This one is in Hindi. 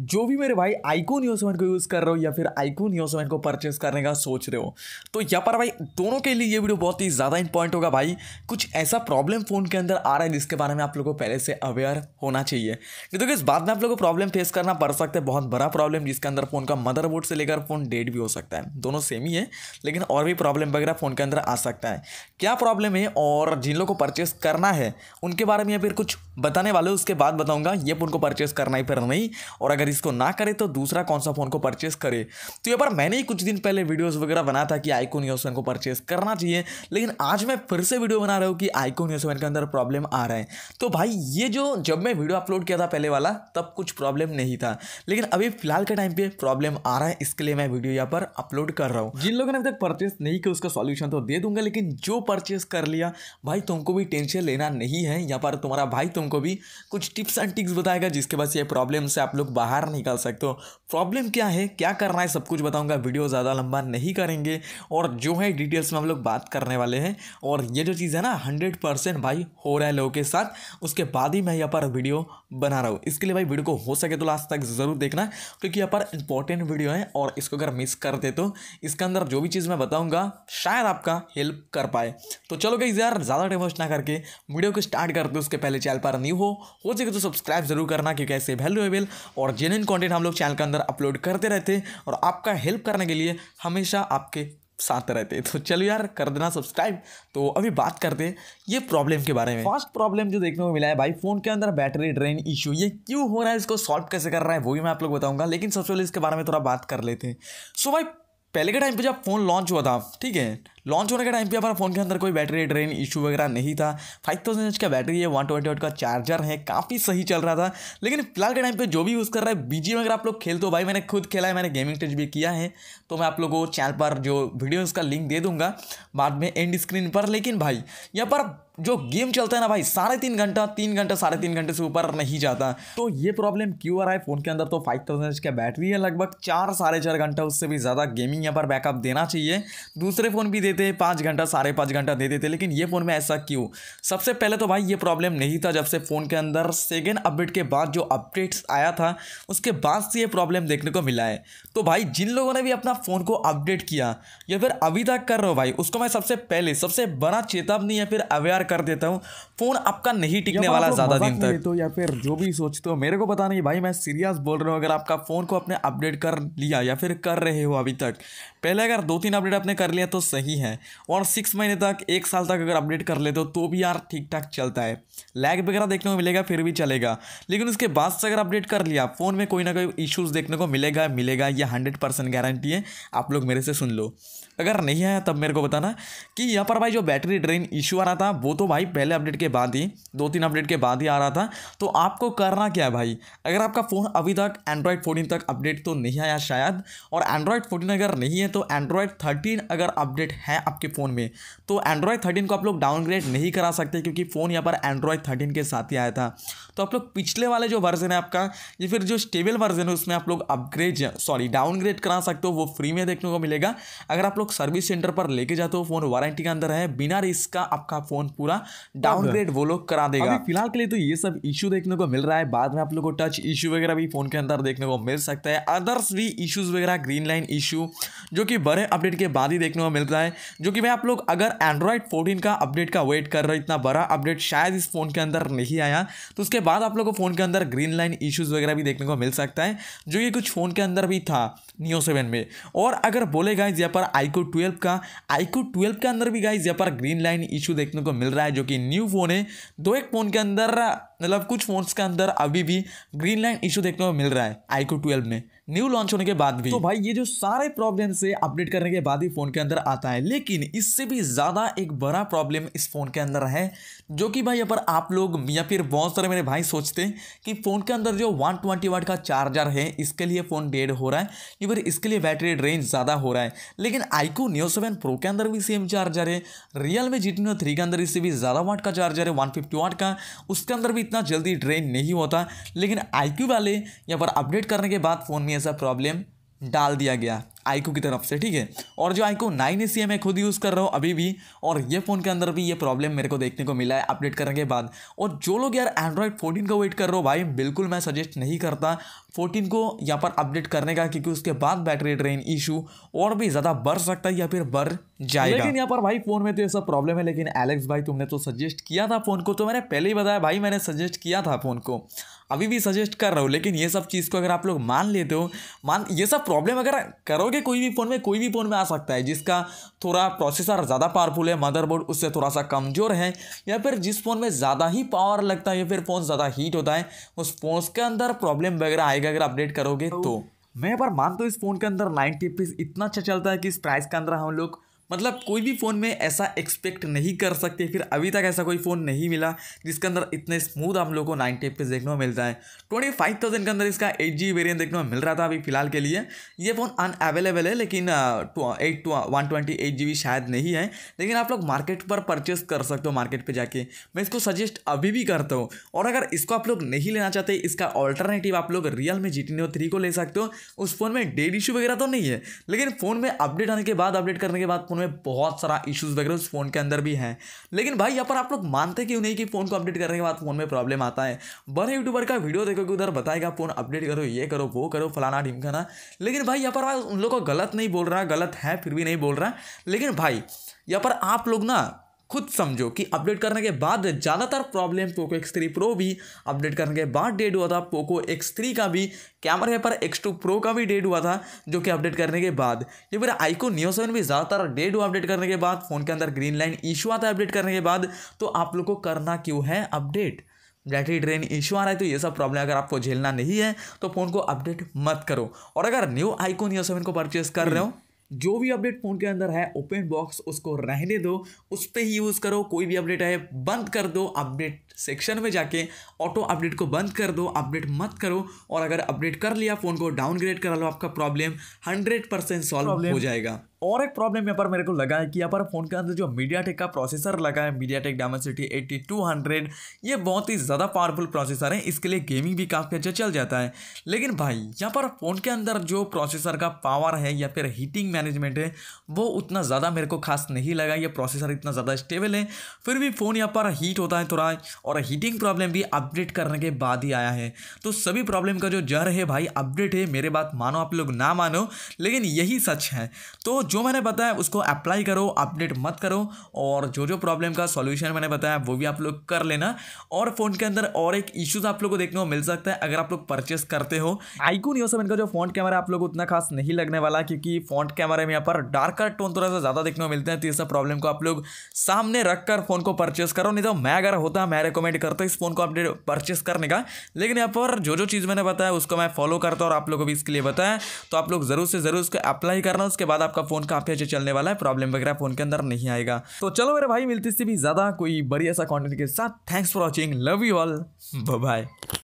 जो भी मेरे भाई आइकोन योसमेंट को यूज़ कर रहे हो या फिर आइकोन योसमेंट को परचेस करने का सोच रहे हो तो यहाँ पर भाई दोनों के लिए ये वीडियो बहुत ही ज़्यादा इंपॉर्टेंट होगा भाई कुछ ऐसा प्रॉब्लम फ़ोन के अंदर आ रहा है जिसके बारे में आप लोगों को पहले से अवेयर होना चाहिए नहीं तो इस बात में आप लोगों को प्रॉब्लम फेस करना पड़ सकता है बहुत बड़ा प्रॉब्लम जिसके अंदर फ़ोन का मदरबोर्ड से लेकर फ़ोन डेड भी हो सकता है दोनों सेम ही है लेकिन और भी प्रॉब्लम वगैरह फ़ोन के अंदर आ सकता है क्या प्रॉब्लम है और जिन लोगों को परचेस करना है उनके बारे में या फिर कुछ बताने वाले उसके बाद बताऊँगा ये फ़ोन को परचेस करना ही फिर नहीं और अगर अगर इसको ना करे तो दूसरा कौन सा फ़ोन को परचेस करे तो ये पर मैंने ही कुछ दिन पहले वीडियोस वगैरह बनाया था कि आईकोन यू को परचेस करना चाहिए लेकिन आज मैं फिर से वीडियो बना रहा हूँ कि आईकोन यू के अंदर प्रॉब्लम आ रहा है तो भाई ये जो जब मैं वीडियो अपलोड किया था पहले वाला तब कुछ प्रॉब्लम नहीं था लेकिन अभी फिलहाल के टाइम पर प्रॉब्लम आ रहा है इसके लिए मैं वीडियो यहाँ पर अपलोड कर रहा हूँ जिन लोगों ने अभी तक परचेस नहीं किया उसका सॉल्यूशन तो दे दूंगा लेकिन जो परचेस कर लिया भाई तुमको भी टेंशन लेना नहीं है यहाँ पर तुम्हारा भाई तुमको भी कुछ टिप्स एंड टिक्स बताएगा जिसके बाद ये प्रॉब्लम से आप लोग बाहर बाहर निकाल सकते हो प्रॉब्लम क्या है क्या करना है सब कुछ बताऊंगा वीडियो ज़्यादा लंबा नहीं करेंगे और जो है डिटेल्स में हम लोग बात करने वाले हैं और ये जो चीज़ है ना हंड्रेड परसेंट भाई हो रहा है लोगों के साथ उसके बाद ही मैं यहाँ पर वीडियो बना रहा हूँ इसके लिए भाई वीडियो को हो सके तो लास्ट तक ज़रूर देखना क्योंकि यहाँ पर इंपॉर्टेंट वीडियो है और इसको अगर मिस कर दे तो इसके अंदर जो भी चीज़ मैं बताऊँगा शायद आपका हेल्प कर पाए तो चलो गई यार ज़्यादा टाइम वेस्ट ना करके वीडियो को स्टार्ट करते उसके पहले चैनल पर न्यू हो हो सके तो सब्सक्राइब जरूर करना क्योंकि ऐसे वैल्यूएबल और जेन्यन कंटेंट हम लोग चैनल के अंदर अपलोड करते रहते हैं और आपका हेल्प करने के लिए हमेशा आपके साथ रहते हैं तो चलो यार कर देना सब्सक्राइब तो अभी बात करते हैं ये प्रॉब्लम के बारे में फर्स्ट प्रॉब्लम जो देखने को मिला है भाई फ़ोन के अंदर बैटरी ड्रेन इशू ये क्यों हो रहा है इसको सॉल्व कैसे कर रहा है वो भी मैं आप लोग बताऊंगा लेकिन सबसे पहले इसके बारे में थोड़ा बात कर लेते हैं सो भाई पहले के टाइम पर जब फ़ोन लॉन्च हुआ था ठीक है लॉन्च होने के टाइम पे हमारा फ़ोन के अंदर कोई बैटरी ड्रेन इशू वगैरह नहीं था फाइव थाउजेंड एच का बैटरी है वन ट्वेंटी का चार्जर है काफ़ी सही चल रहा था लेकिन फिलहाल के टाइम पे जो भी यूज़ कर रहा है बीजी अगर आप लोग खेलते हो भाई मैंने खुद खेला है मैंने गेमिंग टच भी किया है तो मैं आप लोगों को चैनल पर जो वीडियो उसका लिंक दे दूंगा बाद में एंड स्क्रीन पर लेकिन भाई यहाँ पर जो गेम चलता है ना भाई साढ़े तीन घंटा तीन घंटा साढ़े तीन घंटे से ऊपर नहीं जाता तो ये प्रॉब्लम क्यों आ रहा है फ़ोन के अंदर तो फाइव थाउजेंड एच का बैटरी है लगभग चार साढ़े चार घंटा उससे भी ज़्यादा गेमिंग यहाँ पर बैकअप देना चाहिए दूसरे फ़ोन भी देते हैं पाँच घंटा साढ़े पाँच घंटा दे देते लेकिन ये फ़ोन में ऐसा क्यों सबसे पहले तो भाई ये प्रॉब्लम नहीं था जब से फ़ोन के अंदर सेकेंड अपडेट के बाद जो अपडेट्स आया था उसके बाद से ये प्रॉब्लम देखने को मिला है तो भाई जिन लोगों ने भी अपना फ़ोन को अपडेट किया या फिर अभी तक कर रहे हो भाई उसको मैं सबसे पहले सबसे बड़ा चेतावनी या फिर अवेयर कर देता हूँ फ़ोन आपका नहीं टिकने वाला ज़्यादा दिन तक तो या फिर जो भी सोचते हो मेरे को पता नहीं भाई मैं सीरियस बोल रहा हूँ अगर आपका फ़ोन को अपने अपडेट कर लिया या फिर कर रहे हो अभी तक पहले अगर दो तीन अपडेट आपने कर लिया तो सही है और सिक्स महीने तक एक साल तक अगर अपडेट कर लेते हो तो भी यार ठीक ठाक चलता है लैग वगैरह देखने को मिलेगा फिर भी चलेगा लेकिन उसके बाद से अगर अपडेट कर लिया फ़ोन में कोई ना कोई इशूज़ देखने को मिलेगा मिलेगा यह हंड्रेड परसेंट गारंटी है आप लोग मेरे से सुन लो अगर नहीं आया तब मेरे को बताना कि यहाँ पर भाई जो बैटरी ड्रेन इशू आ रहा था वो तो भाई पहले अपडेट के बाद ही दो तीन अपडेट के बाद ही आ रहा था तो आपको करना क्या है भाई अगर आपका फ़ोन अभी तक एंड्रॉयड फोर्टीन तक अपडेट तो नहीं आया शायद और एंड्रॉयड फोर्टीन अगर नहीं है हैं तो एंड्रॉयड थर्टीन अगर अपडेट है आपके फ़ोन में तो एंड्रॉयड थर्टीन को आप लोग डाउनग्रेड नहीं करा सकते क्योंकि फ़ोन यहाँ पर एंड्रॉयड थर्टीन के साथ ही आया था तो आप लोग पिछले वाले जो वर्जन है आपका या फिर जो स्टेबल वर्जन है उसमें आप लोग अपग्रेड सॉरी डाउनग्रेड करा सकते हो वो फ्री में देखने को मिलेगा अगर आप लोग सर्विस सेंटर पर लेके जाते हो फ़ोन वारंटी के अंदर है बिना रिस्क का आपका फ़ोन पूरा डाउनग्रेड वो लोग करा देगा फिलहाल के लिए तो ये सब इशू देखने को मिल रहा है बाद में आप लोग को टच इशू वगैरह भी फ़ोन के अंदर देखने को मिल सकता है अदर्स भी इशूज़ वगैरह ग्रीन लाइन इशू जो कि बड़े अपडेट के बाद ही देखने को मिलता है जो कि भाई आप लोग अगर एंड्रॉयड 14 का अपडेट का वेट कर रहे इतना बड़ा अपडेट शायद इस फ़ोन के अंदर नहीं आया तो उसके बाद आप लोग को फ़ोन के अंदर ग्रीन लाइन इश्यूज़ वगैरह भी देखने को मिल सकता है जो कि कुछ फ़ोन के अंदर भी था नियो सेवन में और अगर बोले गाइज यहाँ पर आईको ट्वेल्व का आईको ट्वेल्व के अंदर भी गाइज यहाँ पर ग्रीन लाइन इशू देखने को मिल रहा है जो कि न्यू फ़ोन है दो तो एक फ़ोन के अंदर मतलब कुछ फोन्स के अंदर अभी भी ग्रीन लाइन इशू देखने को मिल रहा है आईको ट्वेल्व में न्यू लॉन्च होने के बाद भी तो भाई ये जो सारे प्रॉब्लम से अपडेट करने के बाद ही फ़ोन के अंदर आता है लेकिन इससे भी ज़्यादा एक बड़ा प्रॉब्लम इस फ़ोन के अंदर है जो कि भाई यहाँ पर आप लोग या फिर बहुत सारे मेरे भाई सोचते हैं कि फ़ोन के अंदर जो वन ट्वेंटी वाट का चार्जर है इसके लिए फ़ोन डेड हो रहा है या फिर इसके लिए बैटरी रेंज ज़्यादा हो रहा है लेकिन आईको न्यो सेवन प्रो के अंदर भी सेम चार्जर है रियल में जी टी थ्री के अंदर इससे भी ज़्यादा वाट का चार्जर है वन फिफ्टी वाट का उसके अंदर भी इतना जल्दी ड्रेन नहीं होता लेकिन आई वाले यहाँ पर अपडेट करने के बाद फ़ोन में ऐसा प्रॉब्लम डाल दिया गया आईकू की तरफ से ठीक है और जो आईकू नाइन ए सी मैं खुद यूज़ कर रहा हूँ अभी भी और ये फ़ोन के अंदर भी ये प्रॉब्लम मेरे को देखने को मिला है अपडेट करने के बाद और जो लोग यार एंड्रॉयड फोर्टीन का वेट कर रहे हो भाई बिल्कुल मैं सजेस्ट नहीं करता फोर्टीन को यहाँ पर अपडेट करने का क्योंकि उसके बाद बैटरी ड्रेन इशू और भी ज़्यादा बढ़ सकता है या फिर बढ़ जाएगा लेकिन यहाँ पर भाई फ़ोन में तो ये सब प्रॉब्लम है लेकिन एलेक्स भाई तुमने तो सजेस्ट किया था फ़ोन को तो मैंने पहले ही बताया भाई मैंने सजेस्ट किया था फ़ोन को अभी भी सजेस्ट कर रहा हूँ लेकिन ये सब चीज़ को अगर आप लोग मान लेते हो मान ये सब प्रॉब्लम अगर करोगे कोई भी फ़ोन में कोई भी फ़ोन में आ सकता है जिसका थोड़ा प्रोसेसर ज़्यादा पावरफुल है मदरबोर्ड उससे थोड़ा सा कमज़ोर है या फिर जिस फ़ोन में ज़्यादा ही पावर लगता है या फिर फ़ोन ज़्यादा हीट होता है उस फोन के अंदर प्रॉब्लम वगैरह आएगा अगर अपडेट करोगे तो, तो मैं पर मानता हूँ इस फ़ोन के अंदर नाइन्टी पीस इतना अच्छा चलता है कि इस प्राइस के अंदर हम लोग मतलब कोई भी फ़ोन में ऐसा एक्सपेक्ट नहीं कर सकते फिर अभी तक ऐसा कोई फ़ोन नहीं मिला जिसके अंदर इतने स्मूथ हम लोग को नाइनटी एफ देखने को मिलता है ट्वेंटी फाइव थाउजेंड के अंदर इसका एट जी वेरियंट देखने को मिल रहा था अभी फिलहाल के लिए ये फ़ोन अवेलेबल है लेकिन eight one twenty eight G B शायद नहीं है लेकिन आप लोग मार्केट पर परचेस कर सकते हो मार्केट पर जाके मैं इसको सजेस्ट अभी भी करता हूँ और अगर इसको आप लोग नहीं लेना चाहते इसका ऑल्टरनेटिव आप लोग रियल में जी टी थ्री को ले सकते हो उस फ़ोन में डेड इशू वगैरह तो नहीं है लेकिन फ़ोन में अपडेट आने के बाद अपडेट करने के बाद फ़ोन में बहुत सारा इश्यूज़ वगैरह उस फ़ोन के अंदर भी हैं लेकिन भाई यहाँ पर आप लोग मानते क्यों नहीं कि फ़ोन को अपडेट करने के बाद फ़ोन में प्रॉब्लम आता है बड़े यूट्यूबर का वीडियो देखो कि उधर बताएगा फ़ोन अपडेट करो ये करो वो करो फलाना ढिमकाना लेकिन भाई यहाँ पर उन लोग को गलत नहीं बोल रहा गलत है फिर भी नहीं बोल रहा लेकिन भाई यहाँ पर आप लोग ना खुद समझो कि अपडेट करने के बाद ज़्यादातर problem Poco X three pro भी अपडेट करने के बाद डेड हुआ था पोको एक्स थ्री का भी कैमरे पर एक्स टू प्रो का भी डेड हुआ था जो कि अपडेट करने के बाद ये फिर आईको नियो सेवन भी ज़्यादातर डेड हुआ अपडेट करने के बाद फ़ोन के अंदर ग्रीन लाइन इशू आता है अपडेट करने के बाद तो आप लोग को करना क्यों है अपडेट बैटरी ड्रेन इशू आ रहा है तो ये सब प्रॉब्लम अगर आपको झेलना नहीं है तो फ़ोन को अपडेट मत करो और अगर न्यू आईको नियो सेवन को परचेज कर रहे हो जो भी अपडेट फ़ोन के अंदर है ओपन बॉक्स उसको रहने दो उस पर ही यूज़ करो कोई भी अपडेट आए बंद कर दो अपडेट सेक्शन में जाके ऑटो अपडेट को बंद कर दो अपडेट मत करो और अगर अपडेट कर लिया फ़ोन को डाउनग्रेड करा लो आपका प्रॉब्लम हंड्रेड परसेंट सॉल्व हो जाएगा और एक प्रॉब्लम यहाँ पर मेरे को लगा है कि यहाँ पर फ़ोन के अंदर जो मीडिया टेक का प्रोसेसर लगा है MediaTek city eighty two hundred ये बहुत ही ज़्यादा पावरफुल प्रोसेसर है इसके लिए गेमिंग भी काफ़ी अच्छा चल जाता है लेकिन भाई यहाँ पर फ़ोन के अंदर जो प्रोसेसर का पावर है या फिर हीटिंग मैनेजमेंट है वो उतना ज़्यादा मेरे को खास नहीं लगा ये प्रोसेसर इतना ज़्यादा स्टेबल है फिर भी फ़ोन यहाँ पर हीट होता है थोड़ा और हीटिंग प्रॉब्लम भी अपडेट करने के बाद ही आया है तो सभी प्रॉब्लम का जो जर है भाई अपडेट है मेरे बात मानो आप लोग ना मानो लेकिन यही सच है तो जो मैंने बताया उसको अप्लाई करो अपडेट मत करो और जो जो प्रॉब्लम का सॉल्यूशन मैंने बताया वो भी आप लोग कर लेना और फ़ोन के अंदर और एक इश्यूज आप लोग को देखने को मिल सकता है अगर आप लोग परचेस करते हो आईकून यो सब इनका जो फ्रंट कैमरा आप लोग उतना खास नहीं लगने वाला क्योंकि फ्रंट कैमरा कैमरे में यहाँ पर डार्कर टोन थोड़ा सा ज़्यादा देखने को मिलते हैं तो इस प्रॉब्लम को आप लोग सामने रख कर फ़ोन को परचेस करो नहीं तो मैं अगर होता मैं रिकमेंड करता इस फ़ोन को आप परचेस करने का लेकिन यहाँ पर जो जो चीज़ मैंने बताया उसको मैं फॉलो करता हूँ और आप लोगों को भी इसके लिए बताया तो आप लोग ज़रूर से ज़रूर उसको अप्लाई करना उसके बाद आपका फ़ोन काफ़ी अच्छे चलने वाला है प्रॉब्लम वगैरह फ़ोन के अंदर नहीं आएगा तो चलो मेरे भाई मिलती से भी ज़्यादा कोई बढ़िया सा कॉन्टेंट के साथ thanks for watching love you all bye